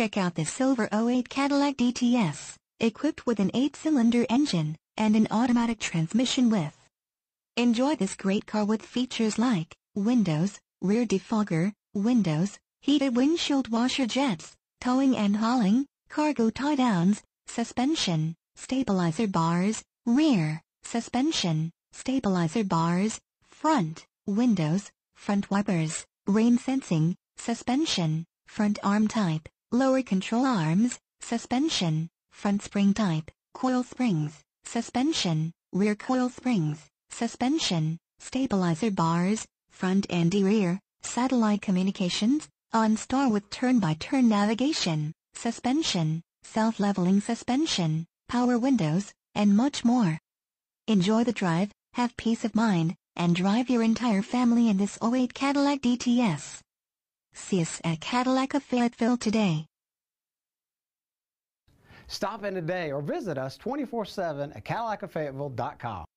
Check out this silver 08 Cadillac DTS, equipped with an 8-cylinder engine and an automatic transmission with. Enjoy this great car with features like windows, rear defogger, windows, heated windshield washer jets, towing and hauling, cargo tie-downs, suspension, stabilizer bars, rear, suspension, stabilizer bars, front, windows, front wipers, rain sensing, suspension, front arm type, lower control arms, suspension, front spring type, coil springs, suspension, rear coil springs, suspension, stabilizer bars, front and rear, satellite communications, OnStar with turn-by-turn -turn navigation, suspension, self-leveling suspension, power windows, and much more. Enjoy the drive, have peace of mind, and drive your entire family in this 08 Cadillac DTS. See us at Cadillac of Fayetteville today. Stop in today or visit us 24-7 at CadillacofFayetteville.com.